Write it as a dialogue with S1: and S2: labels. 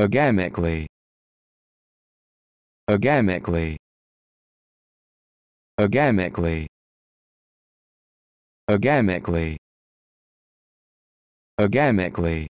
S1: agamically agamically agamically agamically agamically